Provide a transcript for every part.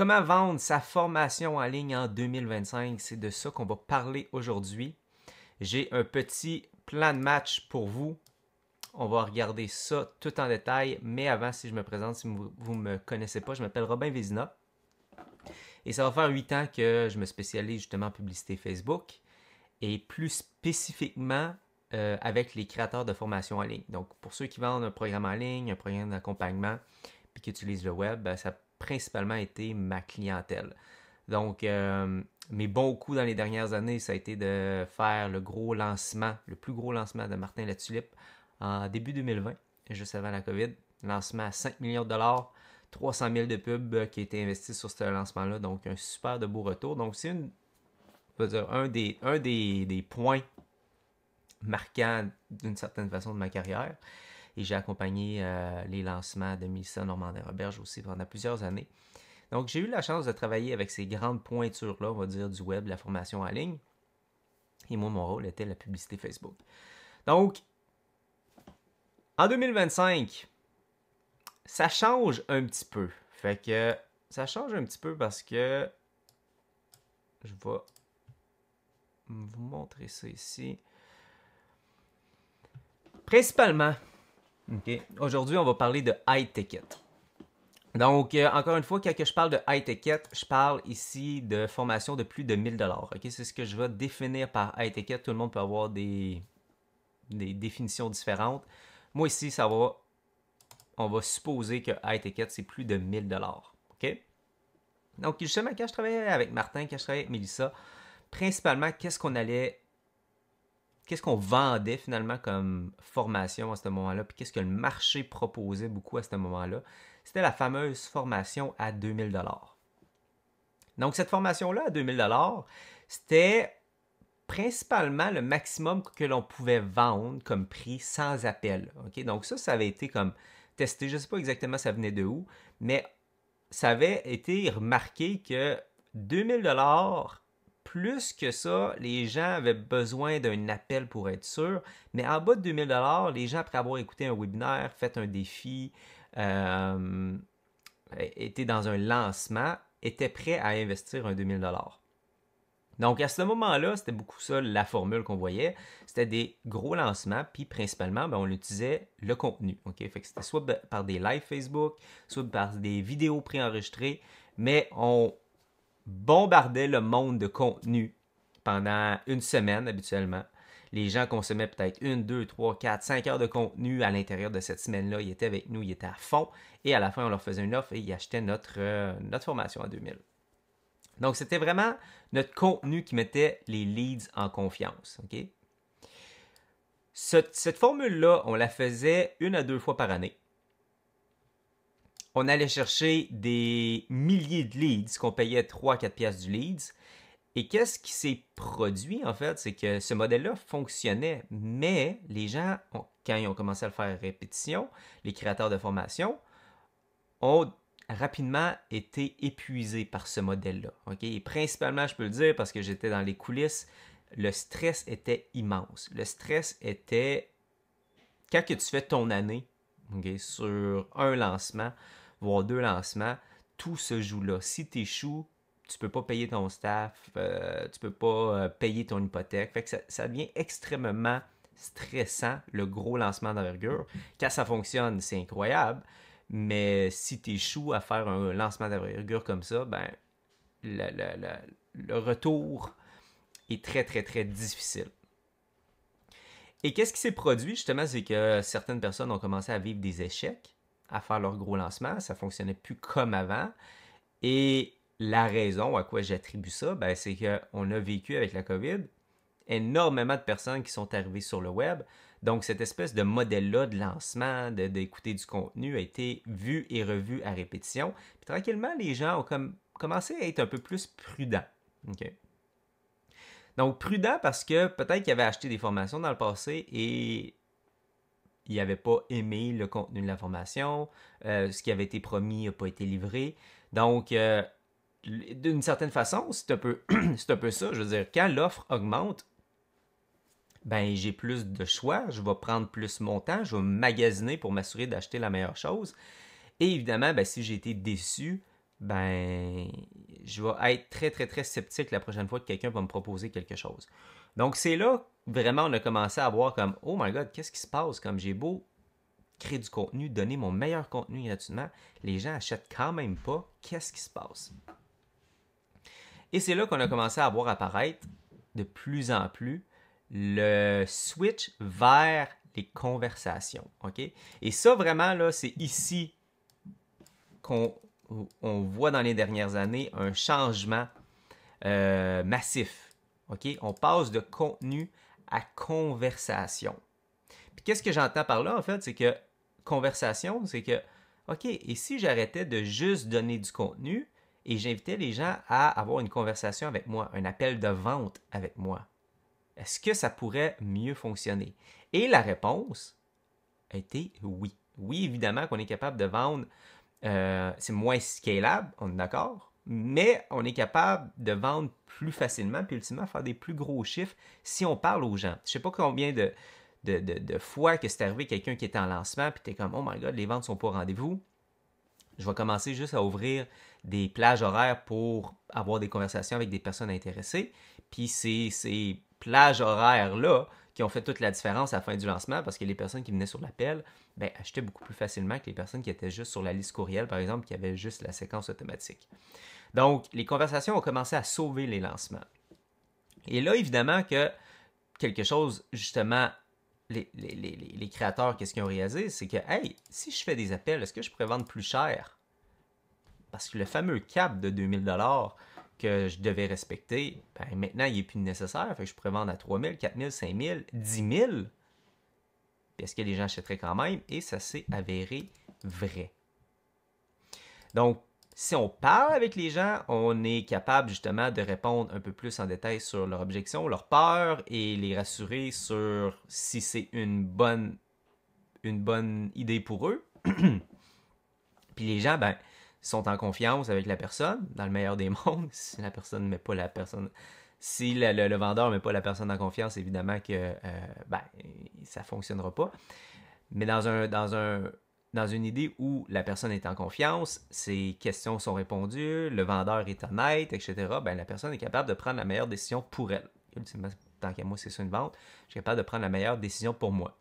Comment vendre sa formation en ligne en 2025? C'est de ça qu'on va parler aujourd'hui. J'ai un petit plan de match pour vous. On va regarder ça tout en détail. Mais avant, si je me présente, si vous ne me connaissez pas, je m'appelle Robin Vézina. Et ça va faire huit ans que je me spécialise justement en publicité Facebook et plus spécifiquement euh, avec les créateurs de formation en ligne. Donc, pour ceux qui vendent un programme en ligne, un programme d'accompagnement, puis qui utilisent le web, ben, ça ça principalement été ma clientèle. Donc, euh, mes bons coups dans les dernières années, ça a été de faire le gros lancement, le plus gros lancement de Martin La Tulipe en début 2020, juste avant la COVID. Lancement à 5 millions de dollars, 300 000 de pubs qui a été investi sur ce lancement-là. Donc, un super de beau retour. Donc, c'est un des points marquants d'une certaine façon de ma carrière j'ai accompagné euh, les lancements de Mélissa Normandin-Roberge aussi pendant plusieurs années. Donc, j'ai eu la chance de travailler avec ces grandes pointures-là, on va dire, du web, la formation en ligne. Et moi, mon rôle était la publicité Facebook. Donc, en 2025, ça change un petit peu. Fait que ça change un petit peu parce que je vais vous montrer ça ici. Principalement, Aujourd'hui, on va parler de high ticket. Donc, euh, encore une fois, quand je parle de high ticket, je parle ici de formation de plus de 1000 C'est ce que je vais définir par high ticket. Tout le monde peut avoir des, définitions différentes. Moi, ici, ça va. On va supposer que high ticket, c'est plus de 1000 dollars. Donc, justement, quand je travaillais avec Martin, quand je travaillais avec Melissa, principalement, qu'est-ce qu'on allait qu'est-ce qu'on vendait finalement comme formation à ce moment-là, puis qu'est-ce que le marché proposait beaucoup à ce moment-là, c'était la fameuse formation à 2000 dollars. Donc cette formation-là à 2000 dollars, c'était principalement le maximum que l'on pouvait vendre comme prix sans appel. Donc ça, ça avait été comme testé, je ne sais pas exactement ça venait de où, mais ça avait été remarqué que 2000 dollars plus que ça, les gens avaient besoin d'un appel pour être sûr. Mais en bas de 2000 dollars, les gens, après avoir écouté un webinaire, fait un défi, euh, dans un lancement, étaient prêts à investir un 2000 dollars. Donc à ce moment-là, c'était beaucoup ça la formule qu'on voyait. C'était des gros lancements, puis principalement, ben, on utilisait le contenu. Okay? Fait que c'était soit par des lives Facebook, soit par des vidéos préenregistrées, mais on, bombardait le monde de contenu pendant une semaine habituellement. Les gens consommaient peut-être une, deux, trois, quatre, cinq heures de contenu à l'intérieur de cette semaine-là. Ils étaient avec nous, ils étaient à fond. Et à la fin, on leur faisait une offre et ils achetaient notre, euh, notre formation à 2000. Donc, c'était vraiment notre contenu qui mettait les leads en confiance. cette formule-là, on la faisait une à deux fois par année on allait chercher des milliers de leads qu'on payait 3-4 pièces du leads. Et qu'est-ce qui s'est produit, en fait, c'est que ce modèle-là fonctionnait, mais les gens, quand ils ont commencé à le faire répétition, les créateurs de formation, ont rapidement été épuisés par ce modèle-là. Et principalement, je peux le dire parce que j'étais dans les coulisses, le stress était immense. Le stress était... Quand que tu fais ton année, sur un lancement, voire deux lancements, tout se joue là. Si tu échoues, tu peux pas payer ton staff, tu euh, tu peux pas euh, payer ton hypothèque. que ça, devient extrêmement stressant, le gros lancement d'envergure. Quand ça fonctionne, c'est incroyable. Mais si tu échoues à faire un lancement d'envergure comme ça, ben le retour est très, très, très difficile. Et qu'est-ce qui s'est produit justement, c'est que certaines personnes ont commencé à vivre des échecs, à faire leur gros lancement, ça fonctionnait plus comme avant. Et la raison à quoi j'attribue ça, ben, c'est qu'on a vécu avec la COVID énormément de personnes qui sont arrivées sur le web. Donc cette espèce de modèle-là de lancement, d'écouter du contenu a été vu et revu à répétition. Puis tranquillement, les gens ont commencé à être un peu plus prudents. Donc, prudent parce que peut-être qu'il avait acheté des formations dans le passé et il n'avait pas aimé le contenu de la formation, euh, ce qui avait été promis n'a pas été livré. Donc, euh, d'une certaine façon, c'est un, peu, peu ça. Je veux dire, quand l'offre augmente, ben j'ai plus de choix, je vais prendre plus mon temps, je vais magasiner pour m'assurer d'acheter la meilleure chose. Et évidemment, ben, si j'ai été déçu, ben, je vais être très, très, très sceptique la prochaine fois que quelqu'un va me proposer quelque chose. Donc, c'est là, vraiment, on a commencé à voir comme, oh my god, qu'est-ce qui se passe? Comme j'ai beau créer du contenu, donner mon meilleur contenu gratuitement, les gens achètent quand même pas. Qu'est-ce qui se passe? Et c'est là qu'on a commencé à voir apparaître de plus en plus le switch vers les conversations. OK? Et ça, vraiment, là, c'est ici qu'on on voit dans les dernières années un changement euh, massif. On passe de contenu à conversation. qu'est-ce que j'entends par là, en fait, c'est que conversation, c'est que, OK, et si j'arrêtais de juste donner du contenu et j'invitais les gens à avoir une conversation avec moi, un appel de vente avec moi, est-ce que ça pourrait mieux fonctionner? Et la réponse a été oui. Oui, évidemment qu'on est capable de vendre euh, c'est moins scalable, on est d'accord, mais on est capable de vendre plus facilement, puis ultimement faire des plus gros chiffres si on parle aux gens. Je sais pas combien de, fois que c'est arrivé quelqu'un qui était en lancement, puis es comme, oh my god, les ventes sont pas au rendez-vous. Je vais commencer juste à ouvrir des plages horaires pour avoir des conversations avec des personnes intéressées. Puis ces plages horaires-là qui ont fait toute la différence à la fin du lancement parce que les personnes qui venaient sur l'appel ben, achetaient beaucoup plus facilement que les personnes qui étaient juste sur la liste courriel, par exemple, qui avaient juste la séquence automatique. Donc, les conversations ont commencé à sauver les lancements. Et là, évidemment que quelque chose, justement, les, les créateurs, qu'est-ce qu'ils ont réalisé? C'est que, hey, si je fais des appels, est-ce que je pourrais vendre plus cher? Parce que le fameux cap de 2000 que je devais respecter, ben maintenant, il n'est plus nécessaire. je pourrais vendre à 3 000, 4 000, 5 000, 10 000. Est-ce que les gens achèteraient quand même? Et ça s'est avéré vrai. Donc, si on parle avec les gens, on est capable justement de répondre un peu plus en détail sur leur objection, leur peur et les rassurer sur si c'est une bonne, une bonne idée pour eux. Puis les gens, ben, sont en confiance avec la personne, dans le meilleur des mondes, si la personne met pas la personne. Si le, vendeur ne met pas la personne en confiance, évidemment que euh, ben, ça ne fonctionnera pas. Mais dans, un, dans, un, dans une idée où la personne est en confiance, ses questions sont répondues, le vendeur est honnête, etc., ben, la personne est capable de prendre la meilleure décision pour elle. Ultimement, tant qu'à moi, c'est ça une vente, je suis capable de prendre la meilleure décision pour moi.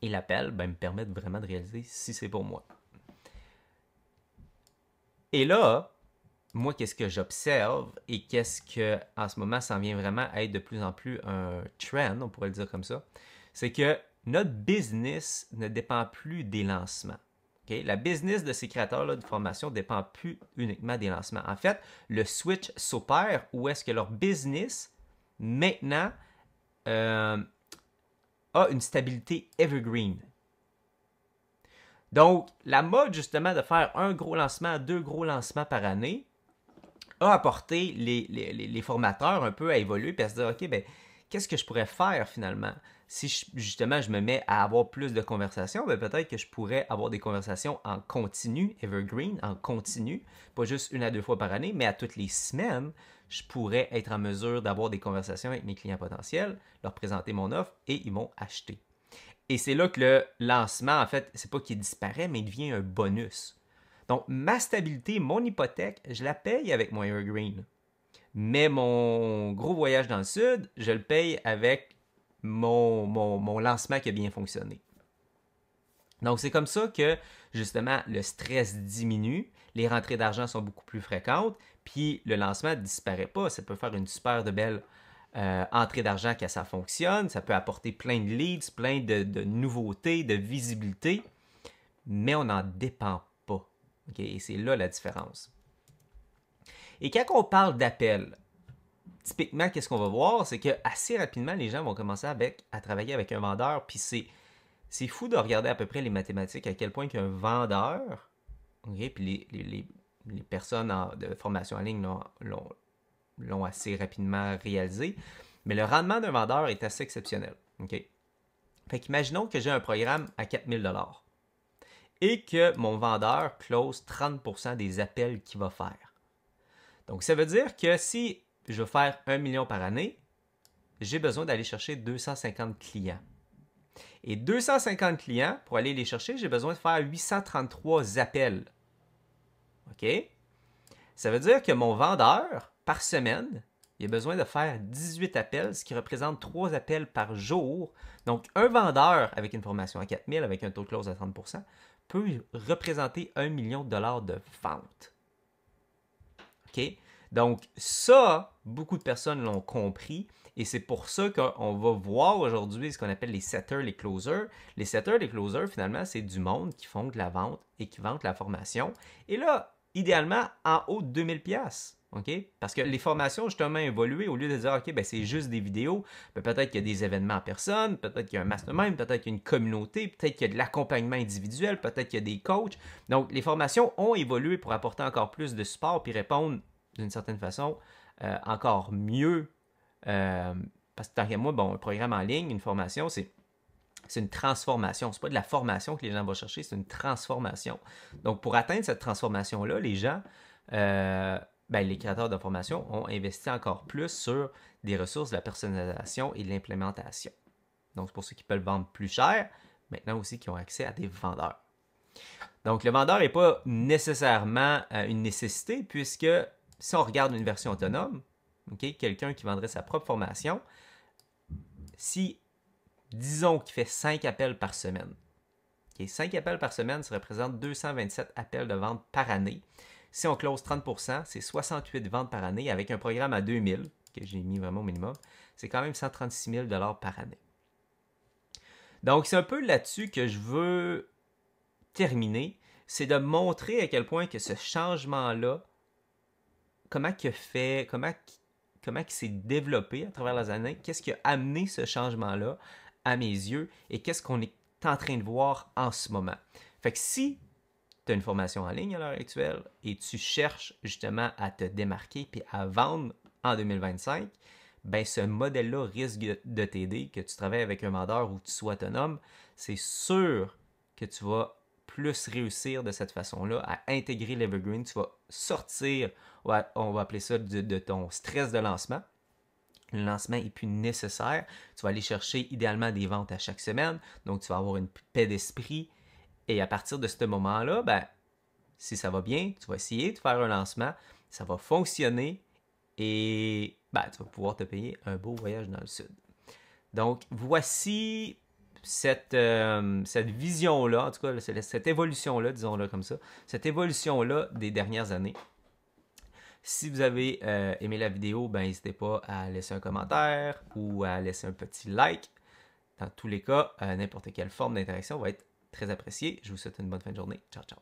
Et l'appel ben, me permet vraiment de réaliser si c'est pour moi. Et là, moi, qu'est-ce que j'observe et qu'est-ce que, en ce moment, ça en vient vraiment à être de plus en plus un trend, on pourrait le dire comme ça, c'est que notre business ne dépend plus des lancements. La business de ces créateurs-là de formation ne dépend plus uniquement des lancements. En fait, le switch s'opère où est-ce que leur business, maintenant, euh, a une stabilité evergreen. Donc, la mode justement de faire un gros lancement, deux gros lancements par année, a apporté les, formateurs un peu à évoluer et à se dire, OK, ben, qu'est-ce que je pourrais faire finalement? Si justement je me mets à avoir plus de conversations, ben, peut-être que je pourrais avoir des conversations en continu, evergreen, en continu, pas juste une à deux fois par année, mais à toutes les semaines, je pourrais être en mesure d'avoir des conversations avec mes clients potentiels, leur présenter mon offre et ils m'ont acheté. Et c'est là que le lancement, en fait, c'est pas qu'il disparaît, mais il devient un bonus. Donc, ma stabilité, mon hypothèque, je la paye avec mon Evergreen. Mais mon gros voyage dans le sud, je le paye avec mon, mon, mon lancement qui a bien fonctionné. Donc, c'est comme ça que, justement, le stress diminue, les rentrées d'argent sont beaucoup plus fréquentes, puis le lancement ne disparaît pas. Ça peut faire une super de belle euh, entrée d'argent que ça fonctionne, ça peut apporter plein de leads, plein de, nouveautés, de visibilité, mais on n'en dépend pas. Et c'est là la différence. Et quand on parle d'appel, typiquement, qu'est-ce qu'on va voir, c'est que assez rapidement, les gens vont commencer avec, à travailler avec un vendeur, puis c'est, c'est fou de regarder à peu près les mathématiques, à quel point qu'un vendeur, okay, puis les, personnes de formation en ligne l'ont, l'ont assez rapidement réalisé. Mais le rendement d'un vendeur est assez exceptionnel. OK? Fait que j'ai un programme à 4000 et que mon vendeur close 30 des appels qu'il va faire. Donc, ça veut dire que si je veux faire 1 million par année, j'ai besoin d'aller chercher 250 clients. Et 250 clients, pour aller les chercher, j'ai besoin de faire 833 appels. OK? Ça veut dire que mon vendeur par semaine, il a besoin de faire 18 appels, ce qui représente 3 appels par jour. Donc, un vendeur avec une formation à 4000, avec un taux de close à 30 peut représenter 1 million de dollars de vente. OK? Donc, ça, beaucoup de personnes l'ont compris. Et c'est pour ça qu'on va voir aujourd'hui ce qu'on appelle les setters, les closers. Les setters, les closers, finalement, c'est du monde qui font de la vente et qui vendent la formation. Et là, idéalement, en haut de 2000 pièces OK? Parce que les formations, justement, évolué Au lieu de dire, OK, ben, c'est juste des vidéos, ben, peut-être qu'il y a des événements en personne, peut-être qu'il y a un mastermind, peut-être qu'il y a une communauté, peut-être qu'il y a de l'accompagnement individuel, peut-être qu'il y a des coachs. Donc, les formations ont évolué pour apporter encore plus de support puis répondre, d'une certaine façon, euh, encore mieux. Euh, parce que tant qu'à moi, bon, un programme en ligne, une formation, c'est une transformation. Ce n'est pas de la formation que les gens vont chercher, c'est une transformation. Donc, pour atteindre cette transformation-là, les gens euh, ben, les créateurs de formation ont investi encore plus sur des ressources, de la personnalisation et de l'implémentation. Donc, c'est pour ceux qui peuvent vendre plus cher, maintenant aussi qui ont accès à des vendeurs. Donc, le vendeur n'est pas nécessairement euh, une nécessité, puisque si on regarde une version autonome, quelqu'un qui vendrait sa propre formation, si, disons qu'il fait 5 appels par semaine, okay, 5 appels par semaine, ça représente 227 appels de vente par année. Si on close 30 c'est 68 ventes par année avec un programme à 2000 que j'ai mis vraiment au minimum. C'est quand même 136 000 par année. Donc, c'est un peu là-dessus que je veux terminer. C'est de montrer à quel point que ce changement-là, comment que fait, comment, comment s'est développé à travers les années, qu'est-ce qui a amené ce changement-là à mes yeux et qu'est-ce qu'on est en train de voir en ce moment. Fait que si une formation en ligne à l'heure actuelle et tu cherches justement à te démarquer puis à vendre en 2025, ben ce modèle-là risque de t'aider, que tu travailles avec un vendeur ou que tu sois autonome, c'est sûr que tu vas plus réussir de cette façon-là à intégrer l'Evergreen. Tu vas sortir, on va appeler ça de, ton stress de lancement. Le lancement est plus nécessaire. Tu vas aller chercher idéalement des ventes à chaque semaine, donc tu vas avoir une paix d'esprit et à partir de ce moment-là, ben, si ça va bien, tu vas essayer de faire un lancement, ça va fonctionner et ben, tu vas pouvoir te payer un beau voyage dans le sud. Donc, voici cette, euh, cette vision-là, en tout cas, cette évolution-là, disons-le comme ça, cette évolution-là des dernières années. Si vous avez euh, aimé la vidéo, ben, n'hésitez pas à laisser un commentaire ou à laisser un petit like. Dans tous les cas, euh, n'importe quelle forme d'interaction va être très apprécié. Je vous souhaite une bonne fin de journée. Ciao, ciao.